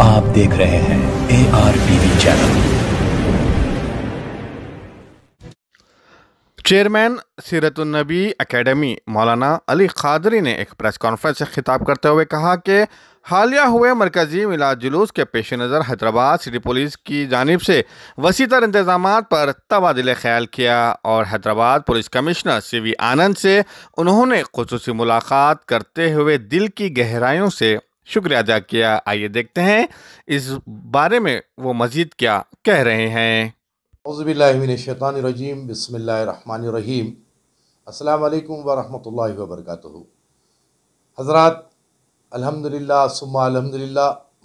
आप देख रहे हैं A R TV channel chairman Seeratunnabi academy Maulana Ali Qadri ने एक प्रेस कॉन्फ्रेंस से खिताब करते हुए कहा कि हालिया हुए मरकज़ी मिलाद जुलूस के पेश नज़र हैदराबाद सिटी पुलिस की जानब से वसी तर इंतजाम पर तबादले ख्याल किया और Hyderabad police commissioner C V Anand से उन्होंने खसूस मुलाकात करते हुए दिल की गहराइयों से शुक्रिया अदा किया आइए देखते हैं इस बारे में वो मज़ीद क्या कह रहे हैं अज़बिल्लाशैतानरजीम बसमीम अल्लाम वरहमल वर्क हज़रा अल्हम्दुलिल्लाह सुम्मा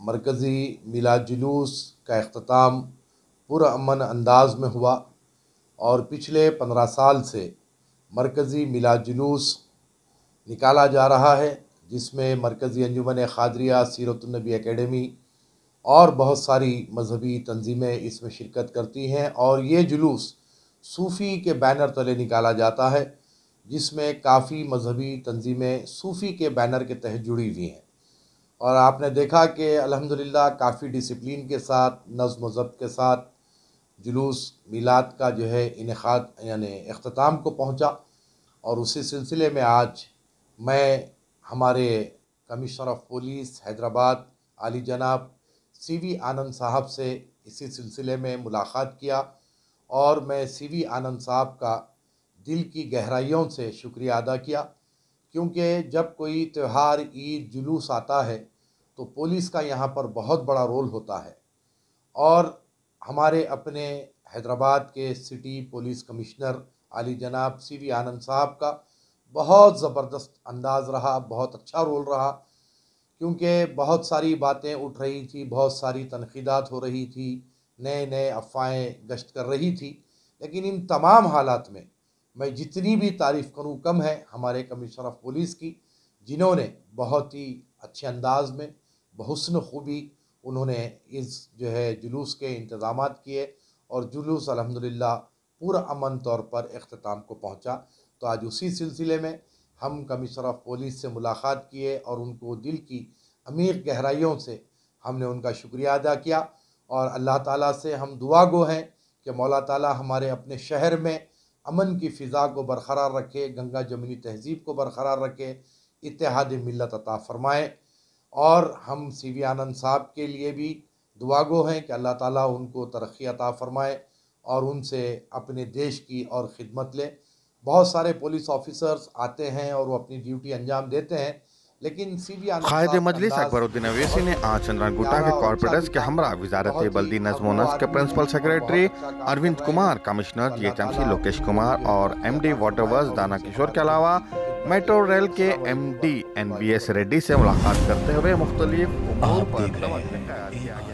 मरकज़ी मिला जुलूस का अख्ताम पुरान अंदाज में हुआ और पिछले पंद्रह साल से मरकज़ी मिला जुलूस निकाला जा रहा है जिसमें मरकज़ी अंजुमन खादरिया सीरतनबी अकेडमी और बहुत सारी मजहबी तंजीमें इसमें शिरकत करती हैं और ये जुलूस सूफ़ी के बैनर तले निकाला जाता है जिसमें काफ़ी मजहबी तंजीमें सूफ़ी के बैनर के तहत जुड़ी हुई हैं और आपने देखा कि अल्हम्दुलिल्लाह काफ़ी डिसिप्लिन के साथ नज़म ज़ब्त के साथ जुलूस मिलाद का जो है इनखाद यानि अख्ताम को पहुँचा और उसी सिलसिले में आज मैं हमारे कमिश्नर ऑफ पुलिस हैदराबाद आली जनाब सी वी आनंद साहब से इसी सिलसिले में मुलाकात किया और मैं सी वी आनंद साहब का दिल की गहराइयों से शुक्रिया अदा किया क्योंकि जब कोई त्यौहार ईद जुलूस आता है तो पुलिस का यहाँ पर बहुत बड़ा रोल होता है और हमारे अपने हैदराबाद के सिटी पुलिस कमिश्नर आली जनाब सी वी आनंद साहब का बहुत ज़बरदस्त अंदाज रहा बहुत अच्छा रोल रहा क्योंकि बहुत सारी बातें उठ रही थी बहुत सारी तनखीदात हो रही थी नए नए अफवाहें गश्त कर रही थी लेकिन इन तमाम हालात में मैं जितनी भी तारीफ़ करूं कम है हमारे कमिश्नर ऑफ पुलिस की जिन्होंने बहुत ही अच्छे अंदाज में बहुसन खूबी उन्होंने इस जो है जुलूस के इंतज़ाम किए और जुलूस अलहमदिल्ला पूरा अमन तौर पर अख्ताम को पहुँचा तो आज उसी सिलसिले में हम कमिश्नर ऑफ पुलिस से मुलाकात किए और उनको दिल की अमीर गहराइयों से हमने उनका शुक्रिया अदा किया और अल्लाह ताला से हम दुआ गो हैं कि मौला ताला हमारे अपने शहर में अमन की फ़िज़ा को बरकरार रखे गंगा जमुनी तहजीब को बरकरार रखे इतिहाद मिलत अता फ़रमाए और हम सी वी आनंद साहब के लिए भी दुआ गो हैं कि अल्लाह ताला उनको तरक्की अता फ़रमाए और उनसे अपने देश की और ख़िदमत लें बहुत सारे पुलिस ऑफिसर्स आते हैं और वो अपनी ड्यूटी अंजाम देते हैं लेकिन कायद मजलिस अकबरुद्दीन अवैसी ने आज चंद्रन गुट्टा के कॉर्पोरेटर्स के हमरा वजारत बल्दी नजमो नज के प्रिंसिपल सेक्रेटरी अच्छा अरविंद कुमार कमिश्नर जीएचएमसी लोकेश कुमार और एमडी वर्स दाना किशोर के अलावा मेट्रो रेल के एमडी एनबीएस रेड्डी से मुलाकात करते हुए मुख्तलिफ